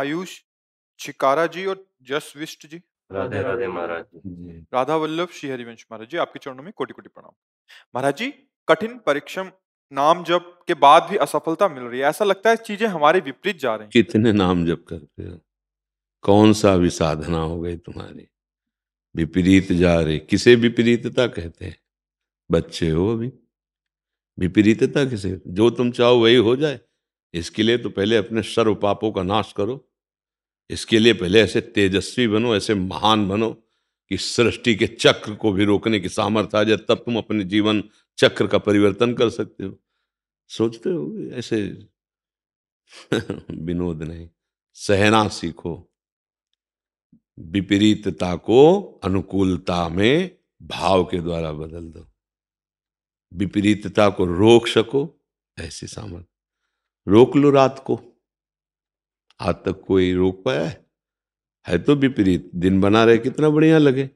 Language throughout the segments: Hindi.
आयुष छिकारा जी और जस विष्ट जी राधे राधे महाराज जी राधा वल्लभ श्री हरिवंश महाराज जी आपके चरणों में कोटि कोटि प्रणाम महाराज जी कठिन परीक्षा नाम जप के बाद भी असफलता मिल रही है ऐसा लगता है चीजें हमारे विपरीत जा रही हैं कितने नाम जप करते हो कौन सा भी साधना हो गई तुम्हारी विपरीत जा रही किसे विपरीतता कहते हैं बच्चे हो अभी विपरीतता किसे जो तुम चाहो वही हो जाए इसके लिए तो पहले अपने सर्व पापों का नाश करो इसके लिए पहले ऐसे तेजस्वी बनो ऐसे महान बनो कि सृष्टि के चक्र को भी रोकने की सामर्थ्य आ जाए तब तुम अपने जीवन चक्र का परिवर्तन कर सकते हो सोचते हो ऐसे विनोद नहीं सहना सीखो विपरीतता को अनुकूलता में भाव के द्वारा बदल दो विपरीतता को रोक सको ऐसी सामर्थ्य रोक लो रात को आज तक कोई रोक पाया है है तो विपरीत दिन बना रहे कितना बढ़िया लगे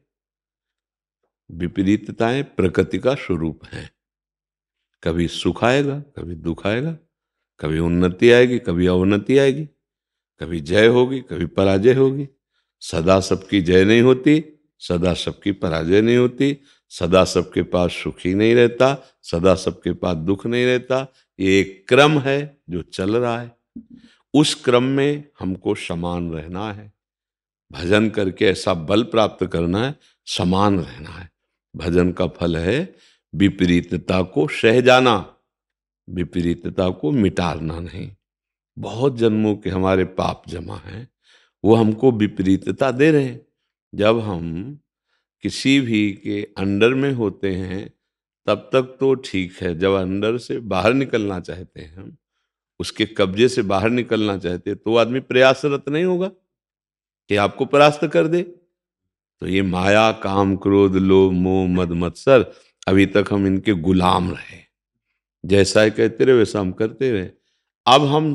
विपरीतताएं प्रकृति का स्वरूप है कभी सुख आएगा कभी दुख आएगा कभी उन्नति आएगी कभी अवनति आएगी कभी जय होगी कभी पराजय होगी सदा सबकी जय नहीं होती सदा सबकी पराजय नहीं होती सदा सबके पास सुखी नहीं रहता सदा सबके पास दुख नहीं रहता ये एक क्रम है जो चल रहा है उस क्रम में हमको समान रहना है भजन करके ऐसा बल प्राप्त करना है समान रहना है भजन का फल है विपरीतता को सह जाना विपरीतता को मिटाना नहीं बहुत जन्मों के हमारे पाप जमा हैं वो हमको विपरीतता दे रहे हैं जब हम किसी भी के अंडर में होते हैं तब तक तो ठीक है जब अंडर से बाहर निकलना चाहते हैं हम उसके कब्जे से बाहर निकलना चाहते हैं तो आदमी प्रयासरत नहीं होगा कि आपको परास्त कर दे तो ये माया काम क्रोध लोभ मोह मद मत्सर अभी तक हम इनके गुलाम रहे जैसा ही कहते रहे वैसा हम करते रहे अब हम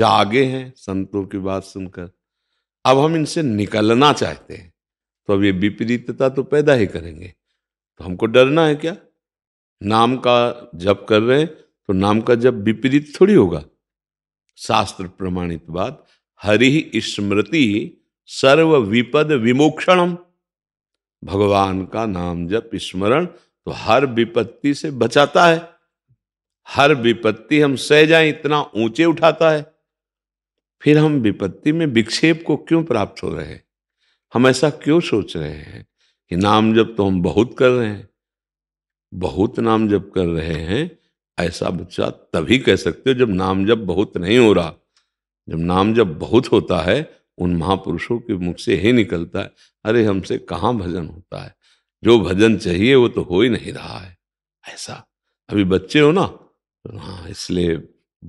जागे हैं संतों की बात सुनकर अब हम इनसे निकलना चाहते हैं तो अब ये विपरीतता तो पैदा ही करेंगे तो हमको डरना है क्या नाम का जप कर रहे हैं तो नाम का जप विपरीत थोड़ी होगा शास्त्र प्रमाणित बात हरि स्मृति सर्व विपद विमोक्षणम भगवान का नाम जप स्मरण तो हर विपत्ति से बचाता है हर विपत्ति हम सह जाए इतना ऊंचे उठाता है फिर हम विपत्ति में विक्षेप को क्यों प्राप्त हो रहे हैं हम ऐसा क्यों सोच रहे हैं कि नाम जब तो हम बहुत कर रहे हैं बहुत नाम जब कर रहे हैं ऐसा बच्चा तभी कह सकते हो जब नाम जब बहुत नहीं हो रहा जब नाम जब बहुत होता है उन महापुरुषों के मुख से ही निकलता है अरे हमसे कहाँ भजन होता है जो भजन चाहिए वो तो हो ही नहीं रहा है ऐसा अभी बच्चे हो ना हाँ इसलिए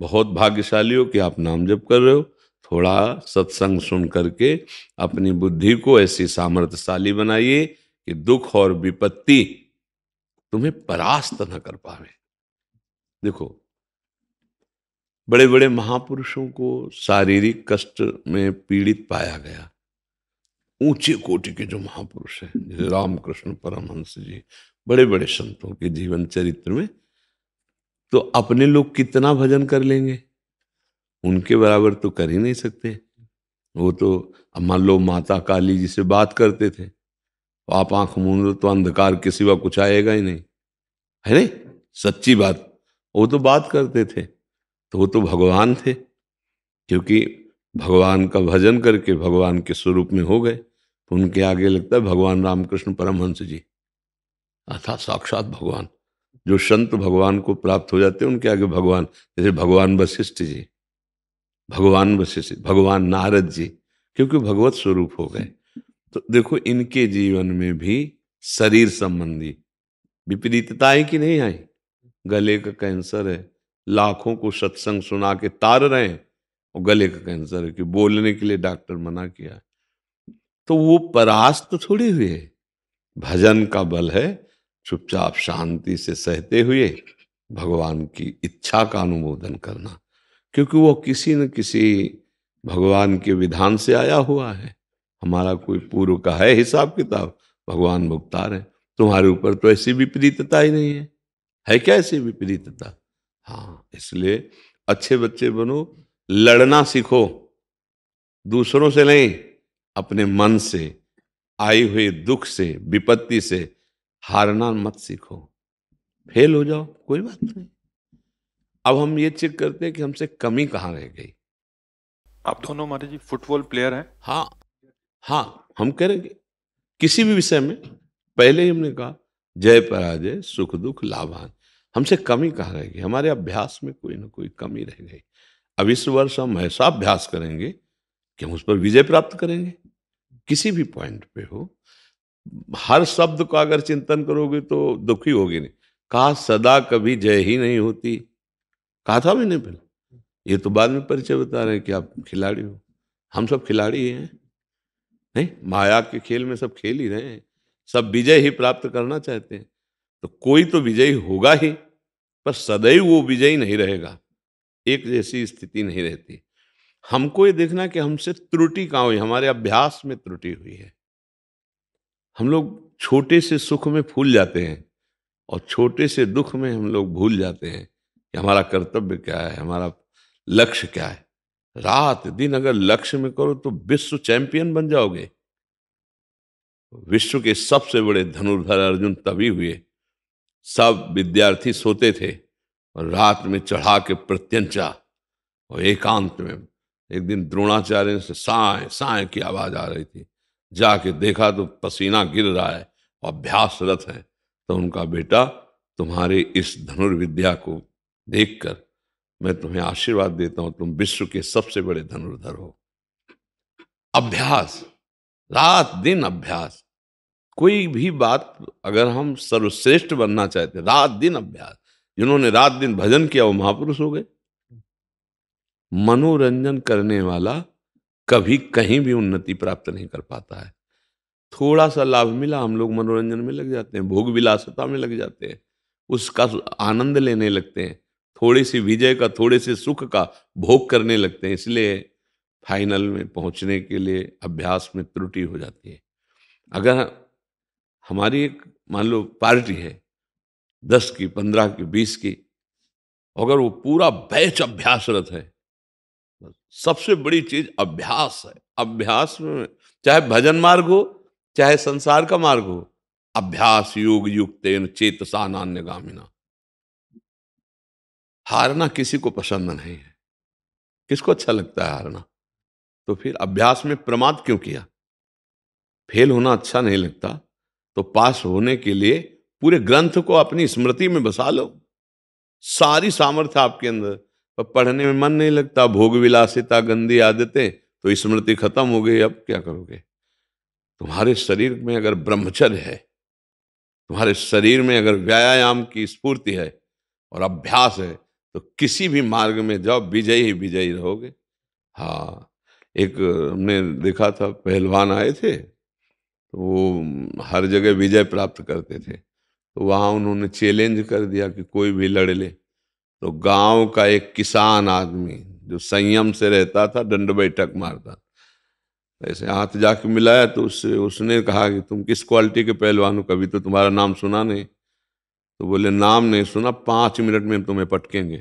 बहुत भाग्यशाली हो कि आप नाम जप कर रहे हो थोड़ा सत्संग सुन करके अपनी बुद्धि को ऐसी सामर्थ्यशाली बनाइए कि दुख और विपत्ति तुम्हें परास्त न कर पावे देखो बड़े बड़े महापुरुषों को शारीरिक कष्ट में पीड़ित पाया गया ऊंचे कोटि के जो महापुरुष हैं जैसे रामकृष्ण परमहंस जी बड़े बड़े संतों के जीवन चरित्र में तो अपने लोग कितना भजन कर लेंगे उनके बराबर तो कर ही नहीं सकते वो तो अब मान लो माता काली जी से बात करते थे तो आप आंख मूंद लो तो अंधकार के सिवा कुछ आएगा ही नहीं है नहीं सच्ची बात वो तो बात करते थे तो वो तो भगवान थे क्योंकि भगवान का भजन करके भगवान के स्वरूप में हो गए तो उनके आगे लगता है भगवान रामकृष्ण परमहंस जी अर्थात साक्षात भगवान जो संत भगवान को प्राप्त हो जाते हैं उनके आगे भगवान जैसे भगवान वशिष्ठ जी भगवान वशिष्ठ भगवान नारद जी क्योंकि भगवत स्वरूप हो गए तो देखो इनके जीवन में भी शरीर संबंधी विपरीतता है कि नहीं आई गले का कैंसर है लाखों को सत्संग सुना के तार रहे हैं और गले का कैंसर है कि बोलने के लिए डॉक्टर मना किया तो वो परास्त थोड़ी हुए भजन का बल है चुपचाप शांति से सहते हुए भगवान की इच्छा का अनुमोदन करना क्योंकि वो किसी न किसी भगवान के विधान से आया हुआ है हमारा कोई पूर्व का है हिसाब किताब भगवान भुगतार है तुम्हारे ऊपर तो ऐसी विपरीतता ही नहीं है है क्या ऐसी विपरीतता हाँ इसलिए अच्छे बच्चे बनो लड़ना सीखो दूसरों से नहीं अपने मन से आई हुई दुख से विपत्ति से हारना मत सीखो फेल हो जाओ कोई बात नहीं अब हम ये चेक करते हैं कि हमसे कमी कहाँ रह गई आप दोनों हमारे जी फुटबॉल प्लेयर हैं हाँ हाँ हम कह करेंगे किसी भी विषय में पहले ही हमने कहा जय पराजय सुख दुख लाभान हमसे कमी कहाँ रह गई हमारे अभ्यास में कोई ना कोई कमी रह गई अब इस वर्ष हम ऐसा अभ्यास करेंगे कि हम उस पर विजय प्राप्त करेंगे किसी भी पॉइंट पे हो हर शब्द का अगर चिंतन करोगे तो दुखी होगी नहीं कहा सदा कभी जय ही नहीं होती कहा था मैंने पहले ये तो बाद में परिचय बता रहे हैं कि आप खिलाड़ी हो हम सब खिलाड़ी हैं नहीं माया के खेल में सब खेल ही रहे हैं सब विजय ही प्राप्त करना चाहते हैं तो कोई तो विजयी होगा ही पर सदैव वो विजयी नहीं रहेगा एक जैसी स्थिति नहीं रहती हमको ये देखना कि हमसे त्रुटि कहाँ हुई हमारे अभ्यास में त्रुटि हुई है हम लोग छोटे से सुख में फूल जाते हैं और छोटे से दुख में हम लोग भूल जाते हैं कि हमारा कर्तव्य क्या है हमारा लक्ष्य क्या है रात दिन अगर लक्ष्य में करो तो विश्व चैंपियन बन जाओगे विश्व के सबसे बड़े धनुर्धर अर्जुन तभी हुए सब विद्यार्थी सोते थे और रात में चढ़ा के प्रत्यंचा और एकांत में एक दिन द्रोणाचार्य से साय साय की आवाज आ रही थी जाके देखा तो पसीना गिर रहा है अभ्यासरत है तो उनका बेटा तुम्हारे इस धनुर्विद्या को देखकर मैं तुम्हें आशीर्वाद देता हूं तुम विश्व के सबसे बड़े धनुर्धर हो अभ्यास रात दिन अभ्यास कोई भी बात अगर हम सर्वश्रेष्ठ बनना चाहते रात दिन अभ्यास जिन्होंने रात दिन भजन किया वो महापुरुष हो गए मनोरंजन करने वाला कभी कहीं भी उन्नति प्राप्त नहीं कर पाता है थोड़ा सा लाभ मिला हम लोग मनोरंजन में लग जाते हैं भोग विलासता में लग जाते हैं उसका आनंद लेने लगते हैं थोड़े से विजय का थोड़े से सुख का भोग करने लगते हैं इसलिए फाइनल में पहुंचने के लिए अभ्यास में त्रुटि हो जाती है अगर हमारी एक मान लो पार्टी है दस की पंद्रह की बीस की अगर वो पूरा बैच अभ्यासरत है सबसे बड़ी चीज अभ्यास है अभ्यास में चाहे भजन मार्ग हो चाहे संसार का मार्ग हो अभ्यास योग युक्त चेतसा नान्य गामिना हारना किसी को पसंद नहीं है किसको अच्छा लगता है हारना तो फिर अभ्यास में प्रमाद क्यों किया फेल होना अच्छा नहीं लगता तो पास होने के लिए पूरे ग्रंथ को अपनी स्मृति में बसा लो सारी सामर्थ्य आपके अंदर पर पढ़ने में मन नहीं लगता भोग विलासिता गंदी आदतें तो स्मृति खत्म हो गई अब क्या करोगे तुम्हारे शरीर में अगर ब्रह्मचर्य है तुम्हारे शरीर में अगर व्यायाम की स्फूर्ति है और अभ्यास है तो किसी भी मार्ग में जाओ विजयी ही विजयी रहोगे हाँ एक हमने देखा था पहलवान आए थे तो वो हर जगह विजय प्राप्त करते थे तो वहाँ उन्होंने चैलेंज कर दिया कि कोई भी लड़ ले तो गांव का एक किसान आदमी जो संयम से रहता था दंड बैठक मारता ऐसे हाथ जाके मिलाया तो उससे उसने कहा कि तुम किस क्वालिटी के पहलवान हो कभी तो तुम्हारा नाम सुना नहीं तो बोले नाम नहीं सुना पाँच मिनट में हम तुम्हें पटकेंगे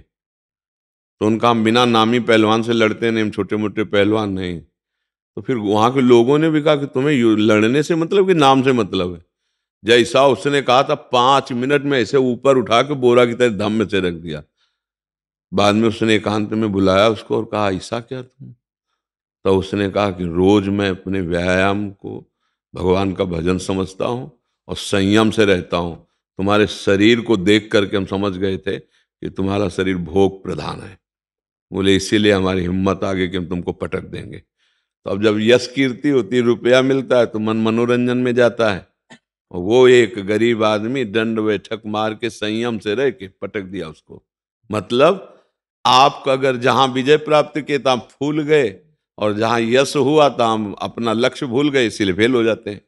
तो उनका हम बिना नामी पहलवान से लड़ते नहीं हम छोटे मोटे पहलवान नहीं तो फिर वहाँ के लोगों ने भी कहा कि तुम्हें लड़ने से मतलब कि नाम से मतलब है जैसा उसने कहा था पाँच मिनट में ऐसे ऊपर उठा के बोरा की तरह धम में से रख दिया बाद में उसने एकांत में बुलाया उसको और कहा ऐसा क्या तुम तो उसने कहा कि रोज मैं अपने व्यायाम को भगवान का भजन समझता हूँ और संयम से रहता हूँ तुम्हारे शरीर को देख करके हम समझ गए थे कि तुम्हारा शरीर भोग प्रधान है बोले इसीलिए हमारी हिम्मत आ गई कि हम तुमको पटक देंगे तो अब जब यश कीर्ति होती रुपया मिलता है तो मन मनोरंजन में जाता है और वो एक गरीब आदमी दंड बैठक मार के संयम से रह के पटक दिया उसको मतलब आप अगर जहाँ विजय प्राप्त किए तो फूल गए और जहाँ यश हुआ तो हम अपना लक्ष्य भूल गए इसीलिए फेल हो जाते हैं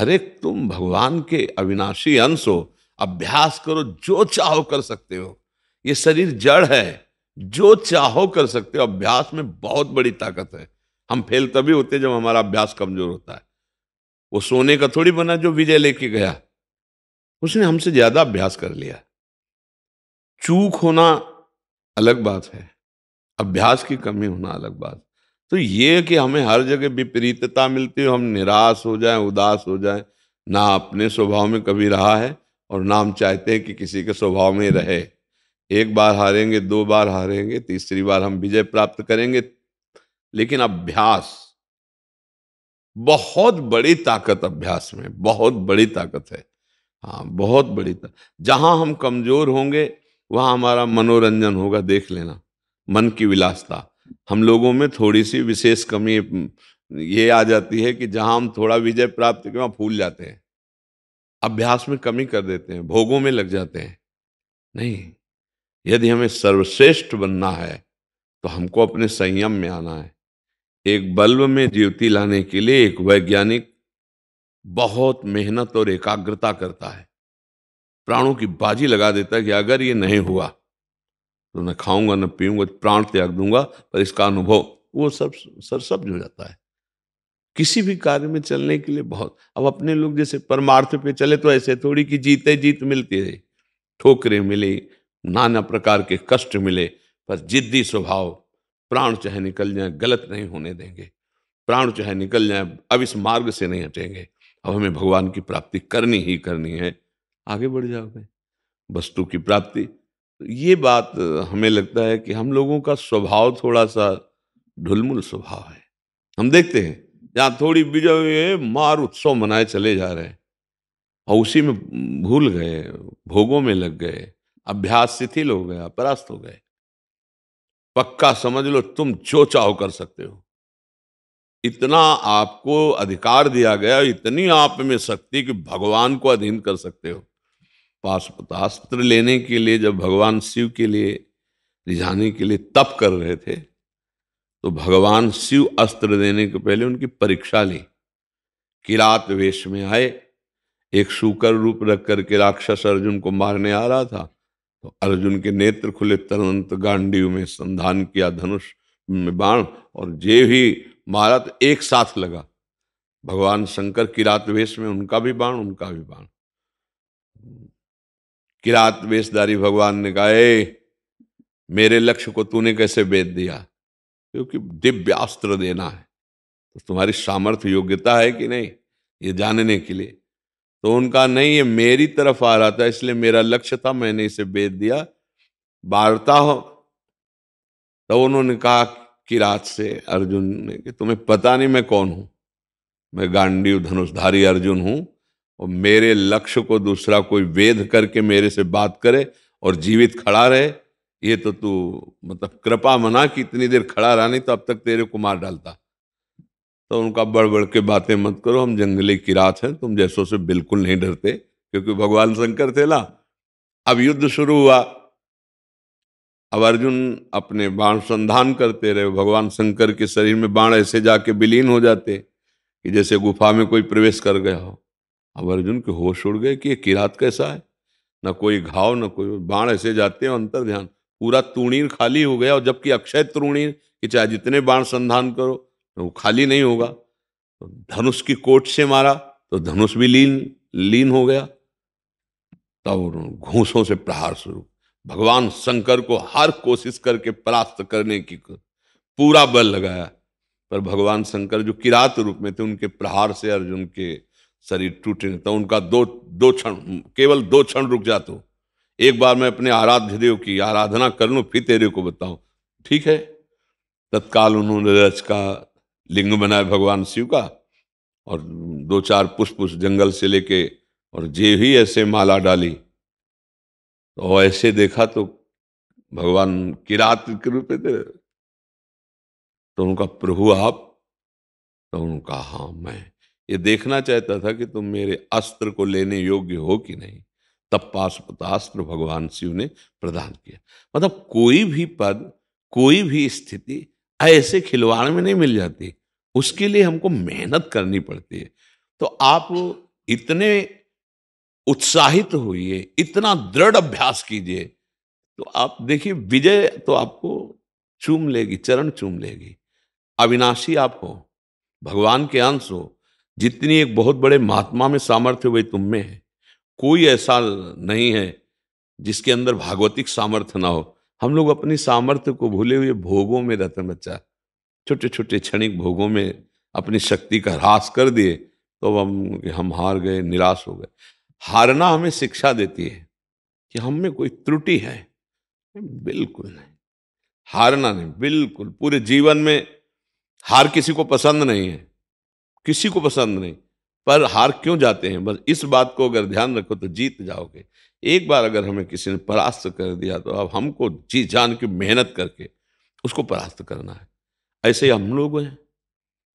अरे तुम भगवान के अविनाशी अंश हो अभ्यास करो जो चाहो कर सकते हो ये शरीर जड़ है जो चाहो कर सकते हो अभ्यास में बहुत बड़ी ताकत है हम फेल तभी होते जब हमारा अभ्यास कमजोर होता है वो सोने का थोड़ी बना जो विजय लेके गया उसने हमसे ज्यादा अभ्यास कर लिया चूक होना अलग बात है अभ्यास की कमी होना अलग बात तो ये कि हमें हर जगह विपरीतता मिलती हो हम निराश हो जाए उदास हो जाए ना अपने स्वभाव में कभी रहा है और नाम चाहते हैं कि किसी के स्वभाव में रहे एक बार हारेंगे दो बार हारेंगे तीसरी बार हम विजय प्राप्त करेंगे लेकिन अभ्यास बहुत बड़ी ताकत अभ्यास में बहुत बड़ी ताकत है हाँ बहुत बड़ी ताकत जहाँ हम कमजोर होंगे वहाँ हमारा मनोरंजन होगा देख लेना मन की विलासता हम लोगों में थोड़ी सी विशेष कमी ये आ जाती है कि जहाँ हम थोड़ा विजय प्राप्त के वहाँ फूल जाते हैं अभ्यास में कमी कर देते हैं भोगों में लग जाते हैं नहीं यदि हमें सर्वश्रेष्ठ बनना है तो हमको अपने संयम में आना है एक बल्ब में ज्योति लाने के लिए एक वैज्ञानिक बहुत मेहनत और एकाग्रता करता है प्राणों की बाजी लगा देता है कि अगर ये नहीं हुआ तो न खाऊंगा न पीऊंगा प्राण त्याग दूंगा पर इसका अनुभव वो सब सरसब्ज हो जाता है किसी भी कार्य में चलने के लिए बहुत अब अपने लोग जैसे परमार्थ पे चले तो ऐसे थोड़ी की जीते जीत मिलती है ठोकरें मिली नाना प्रकार के कष्ट मिले पर जिद्दी स्वभाव प्राण चाहे निकल जाए गलत नहीं होने देंगे प्राण चाहे निकल जाए अब इस मार्ग से नहीं हटेंगे अब हमें भगवान की प्राप्ति करनी ही करनी है आगे बढ़ जाओगे वस्तु की प्राप्ति ये बात हमें लगता है कि हम लोगों का स्वभाव थोड़ा सा ढुलमुल स्वभाव है हम देखते हैं जहाँ थोड़ी बीजा मार उत्सव मनाए चले जा रहे हैं और उसी में भूल गए भोगों में लग गए अभ्यास शिथिल हो गया परास्त हो गए पक्का समझ लो तुम जो चाहो कर सकते हो इतना आपको अधिकार दिया गया इतनी आप में शक्ति कि भगवान को अधीन कर सकते हो पाशपतास्त्र लेने के लिए जब भगवान शिव के लिए रिझाने के लिए तप कर रहे थे तो भगवान शिव अस्त्र देने के पहले उनकी परीक्षा ली किरात वेश में आए एक शुकर रूप रख करके राक्षस अर्जुन को मारने आ रहा था तो अर्जुन के नेत्र खुले तुरंत गांडीव में संधान किया धनुष में बाण और जे ही मारा तो एक साथ लगा भगवान शंकर किरात वेश में उनका भी बाण उनका भी बाण किरात वेशधारी भगवान ने कहा मेरे लक्ष्य को तूने कैसे बेच दिया क्योंकि दिव्यास्त्र देना है तो तुम्हारी सामर्थ्य योग्यता है कि नहीं ये जानने के लिए तो उनका नहीं ये मेरी तरफ आ रहा था इसलिए मेरा लक्ष्य था मैंने इसे बेच दिया वार्ता हो तो उन्होंने कहा कि रात से अर्जुन ने कि तुम्हें पता नहीं मैं कौन हूँ मैं गांडीव धनुषधारी अर्जुन हूँ और मेरे लक्ष्य को दूसरा कोई वेद करके मेरे से बात करे और जीवित खड़ा रहे ये तो तू मतलब कृपा मना कि इतनी देर खड़ा रहा नहीं तो अब तक तेरे को मार डालता तो उनका बड़ बड़ के बातें मत करो हम जंगली किरात हैं तुम जैसो से बिल्कुल नहीं डरते क्योंकि भगवान शंकर थे ला अब युद्ध शुरू हुआ अब अर्जुन अपने बाण संधान करते रहे भगवान शंकर के शरीर में बाण ऐसे जाके विलीन हो जाते कि जैसे गुफा में कोई प्रवेश कर गया हो अब अर्जुन के होश उड़ गए कि ये किरात कैसा है न कोई घाव न कोई बाण ऐसे जाते हैं अंतर ध्यान पूरा तूणीर खाली हो गया और जबकि अक्षय तूणीर कि चाहे जितने बाण संधान करो तो वो खाली नहीं होगा तो धनुष की कोट से मारा तो धनुष भी लीन लीन हो गया तब घूसों से प्रहार शुरू भगवान शंकर को हर कोशिश करके परास्त करने की पूरा बल लगाया पर भगवान शंकर जो किरात रूप में थे उनके प्रहार से अर्जुन के शरीर टूटे तो उनका दो दो क्षण केवल दो क्षण रुक जाते एक बार मैं अपने आराध्य देव की आराधना कर लूँ फिर तेरे को बताऊँ ठीक है तत्काल उन्होंने रज का लिंग बनाया भगवान शिव का और दो चार पुष्प उस जंगल से लेके और जे ही ऐसे माला डाली तो ऐसे देखा तो भगवान किरात के रूप में थे तो उनका प्रभु आप तो उनका हाँ मैं ये देखना चाहता था कि तुम मेरे अस्त्र को लेने योग्य हो कि नहीं तब पास पतास्त्र भगवान शिव ने प्रदान किया मतलब कोई भी पद कोई भी स्थिति ऐसे खिलवाड़ में नहीं मिल जाती उसके लिए हमको मेहनत करनी पड़ती है तो आप इतने उत्साहित होइए इतना दृढ़ अभ्यास कीजिए तो आप देखिए विजय तो आपको चूम लेगी चरण चूम लेगी अविनाशी आप हो भगवान के अंश हो जितनी एक बहुत बड़े महात्मा में सामर्थ्य वही तुम में है कोई ऐसा नहीं है जिसके अंदर भागवतिक सामर्थ्य ना हो हम लोग अपनी सामर्थ्य को भूले हुए भोगों में रहते हैं बच्चा छोटे छोटे क्षणिक भोगों में अपनी शक्ति का ह्रास कर दिए तो हम हम हार गए निराश हो गए हारना हमें शिक्षा देती है कि हम में कोई त्रुटि है बिल्कुल नहीं हारना नहीं बिल्कुल पूरे जीवन में हार किसी को पसंद नहीं है किसी को पसंद नहीं पर हार क्यों जाते हैं बस इस बात को अगर ध्यान रखो तो जीत जाओगे एक बार अगर हमें किसी ने परास्त कर दिया तो अब हमको जी जान के मेहनत करके उसको परास्त करना है ऐसे ही हम लोग हैं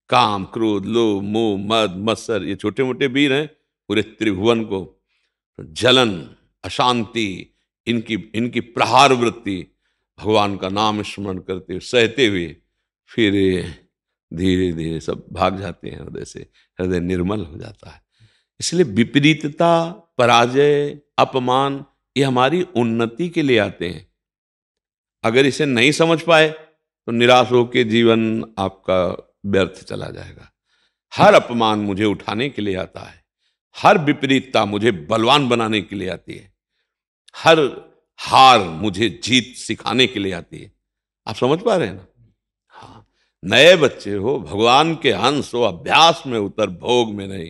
काम क्रोध लो मोह मद मत्सर ये छोटे मोटे वीर हैं पूरे त्रिभुवन को तो जलन अशांति इनकी इनकी प्रहार वृत्ति भगवान का नाम स्मरण करते हुए सहते हुए फिर धीरे धीरे सब भाग जाते हैं हृदय से हृदय निर्मल हो जाता है इसलिए विपरीतता पराजय अपमान ये हमारी उन्नति के लिए आते हैं अगर इसे नहीं समझ पाए तो निराश के जीवन आपका व्यर्थ चला जाएगा हर अपमान मुझे उठाने के लिए आता है हर विपरीतता मुझे बलवान बनाने के लिए आती है हर हार मुझे जीत सिखाने के लिए आती है आप समझ पा रहे हैं ना नए बच्चे हो भगवान के हंस हो अभ्यास में उतर भोग में नहीं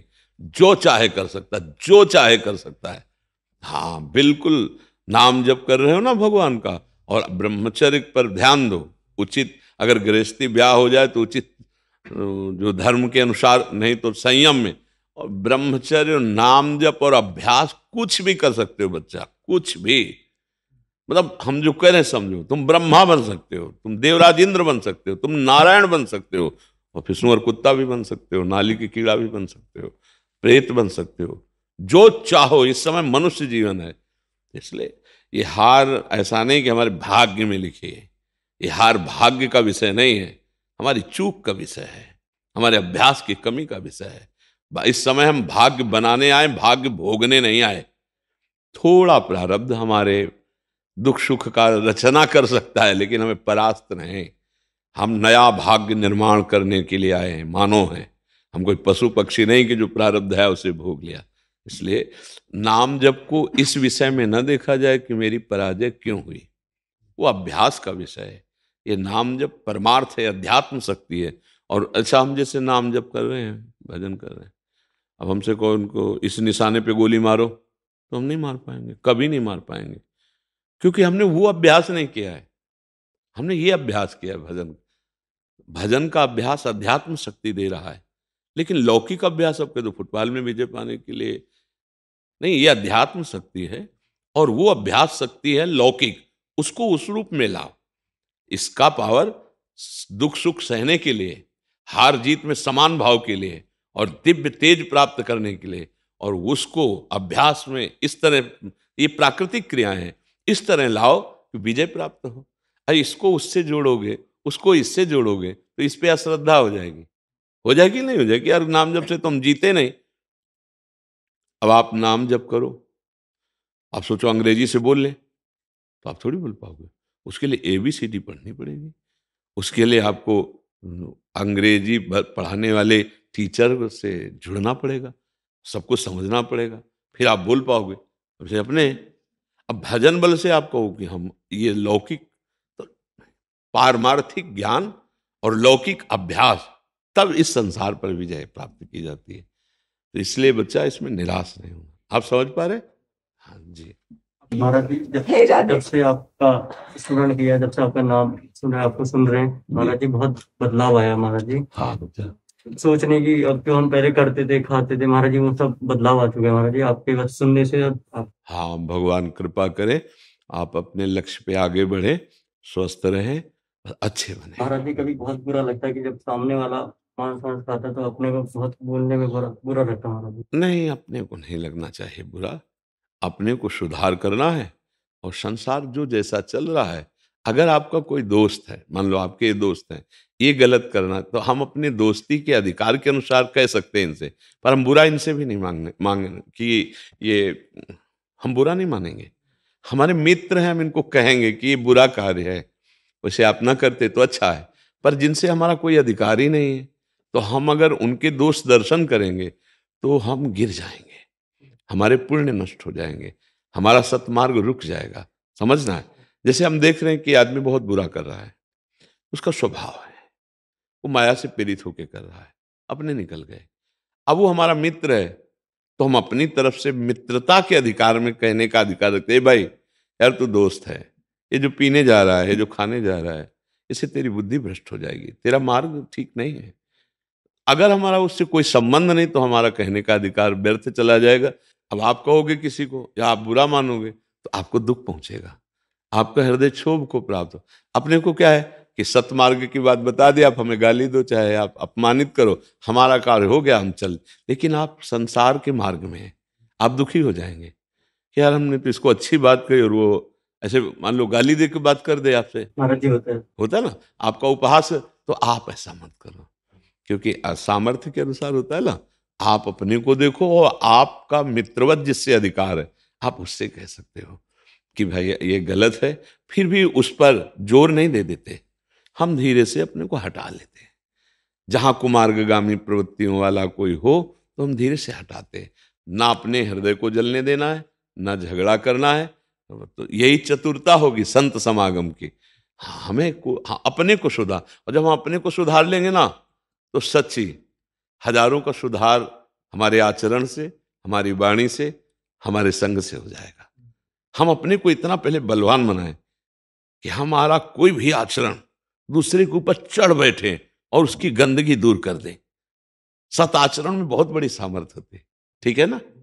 जो चाहे कर सकता जो चाहे कर सकता है हाँ बिल्कुल नाम जप कर रहे हो ना भगवान का और ब्रह्मचर्य पर ध्यान दो उचित अगर गृहस्थी ब्याह हो जाए तो उचित जो धर्म के अनुसार नहीं तो संयम में और ब्रह्मचर्य नाम जप और अभ्यास कुछ भी कर सकते हो बच्चा कुछ भी मतलब हम जो कह रहे हैं समझो तुम ब्रह्मा बन सकते हो तुम देवराज इंद्र बन सकते हो तुम नारायण बन सकते हो और फिर और कुत्ता भी बन सकते हो नाली की कीड़ा भी बन सकते हो प्रेत बन सकते हो जो चाहो इस समय मनुष्य जीवन है इसलिए ये हार ऐसा नहीं कि हमारे भाग्य में लिखी है ये हार भाग्य का विषय नहीं है हमारी चूक का विषय है हमारे अभ्यास की कमी का विषय है इस समय हम भाग्य बनाने आए भाग्य भोगने नहीं आए थोड़ा प्रारब्ध हमारे दुख सुख का रचना कर सकता है लेकिन हमें परास्त नहीं हम नया भाग्य निर्माण करने के लिए आए हैं मानो हैं हम कोई पशु पक्षी नहीं कि जो प्रारब्ध है उसे भोग लिया इसलिए नाम जब को इस विषय में न देखा जाए कि मेरी पराजय क्यों हुई वो अभ्यास का विषय है ये नाम जब परमार्थ है अध्यात्म शक्ति है और अच्छा हम जैसे नाम जब कर रहे हैं भजन कर रहे हैं अब हमसे कौन उनको इस निशाने पे गोली मारो तो हम नहीं मार पाएंगे कभी नहीं मार पाएंगे क्योंकि हमने वो अभ्यास नहीं किया है हमने ये अभ्यास किया है भजन भजन का अभ्यास अध्यात्म शक्ति दे रहा है लेकिन लौकिक अभ्यास अब तो फुटबॉल में विजय पाने के लिए नहीं ये अध्यात्म शक्ति है और वो अभ्यास शक्ति है लौकिक उसको उस रूप में लाओ इसका पावर दुख सुख सहने के लिए हार जीत में समान भाव के लिए और दिव्य तेज प्राप्त करने के लिए और उसको अभ्यास में इस तरह ये प्राकृतिक क्रियाएं हैं इस तरह लाओ कि विजय प्राप्त हो अरे इसको उससे जोड़ोगे उसको इससे जोड़ोगे तो इस पर अश्रद्धा हो जाएगी हो जाएगी नहीं हो जाएगी यार नाम जब से तुम तो जीते नहीं अब आप नाम जब करो आप सोचो अंग्रेजी से बोल ले तो आप थोड़ी बोल पाओगे उसके लिए ए बी सी डी पढ़नी पड़ेगी उसके लिए आपको अंग्रेजी पढ़ाने वाले टीचर से जुड़ना पड़ेगा सबको समझना पड़ेगा फिर आप बोल पाओगे तो अपने अब भजन बल से आप कहो कि हम ये लौकिक तो पारमार्थिक ज्ञान और लौकिक अभ्यास तब इस संसार पर विजय प्राप्त की जाती है तो इसलिए बच्चा इसमें निराश नहीं होगा आप समझ पा रहे हाँ जी जब से आपका स्मरण किया जब से आपका नाम सुना आपको सुन रहे हैं महाराज जी बहुत बदलाव आया महाराज जी हाँ बच्चा सोचने की अब जो हम पहले करते थे खाते थे महाराज जी वो सब बदलाव आ चुके महाराज जी आपके बस सुनने से आप... हाँ भगवान कृपा करे आप अपने लक्ष्य पे आगे बढ़े स्वस्थ रहे अच्छे बने महाराज जी कभी बहुत बुरा लगता है कि जब सामने वाला मांस मांस खाता तो अपने को बहुत बोलने में बुरा बुरा लगता महाराज जी नहीं अपने को नहीं लगना चाहिए बुरा अपने को सुधार करना है और संसार जो जैसा चल रहा है अगर आपका कोई दोस्त है मान लो आपके दोस्त हैं ये गलत करना तो हम अपने दोस्ती के अधिकार के अनुसार कह सकते हैं इनसे पर हम बुरा इनसे भी नहीं मांगने मांगे कि ये हम बुरा नहीं मानेंगे हमारे मित्र हैं हम इनको कहेंगे कि ये बुरा कार्य है उसे आप ना करते तो अच्छा है पर जिनसे हमारा कोई अधिकार ही नहीं है तो हम अगर उनके दोष दर्शन करेंगे तो हम गिर जाएंगे हमारे पुण्य नष्ट हो जाएंगे हमारा सतमार्ग रुक जाएगा समझना है जैसे हम देख रहे हैं कि आदमी बहुत बुरा कर रहा है उसका स्वभाव है वो माया से प्रेरित होकर कर रहा है अपने निकल गए अब वो हमारा मित्र है तो हम अपनी तरफ से मित्रता के अधिकार में कहने का अधिकार रखते हैं भाई यार तू दोस्त है ये जो पीने जा रहा है जो खाने जा रहा है इससे तेरी बुद्धि भ्रष्ट हो जाएगी तेरा मार्ग ठीक नहीं है अगर हमारा उससे कोई संबंध नहीं तो हमारा कहने का अधिकार व्यर्थ चला जाएगा अब आप कहोगे किसी को या आप बुरा मानोगे तो आपको दुख पहुंचेगा आपका हृदय क्षोभ को प्राप्त हो अपने को क्या है कि सतमार्ग की बात बता दे आप हमें गाली दो चाहे आप अपमानित करो हमारा कार्य हो गया हम चल लेकिन आप संसार के मार्ग में हैं आप दुखी हो जाएंगे यार हमने तो इसको अच्छी बात कही और वो ऐसे मान लो गाली दे के बात कर दे आपसे होता है ना आपका उपहास तो आप ऐसा मत करो क्योंकि सामर्थ्य के अनुसार होता है ना आप अपने को देखो और आपका मित्रवत जिससे अधिकार है आप उससे कह सकते हो कि भाई ये गलत है फिर भी उस पर जोर नहीं दे देते हम धीरे से अपने को हटा लेते हैं जहाँ कुमार्गामी प्रवृत्तियों वाला कोई हो तो हम धीरे से हटाते हैं ना अपने हृदय को जलने देना है ना झगड़ा करना है तो यही चतुरता होगी संत समागम की हाँ, हमें को हाँ अपने को सुधार और जब हम अपने को सुधार लेंगे ना तो सच्ची हजारों का सुधार हमारे आचरण से हमारी वाणी से हमारे संग से हो जाएगा हम अपने को इतना पहले बलवान बनाएं कि हमारा कोई भी आचरण दूसरे के ऊपर चढ़ बैठे और उसकी गंदगी दूर कर दें सत आचरण में बहुत बड़ी सामर्थ्य होती है ठीक है ना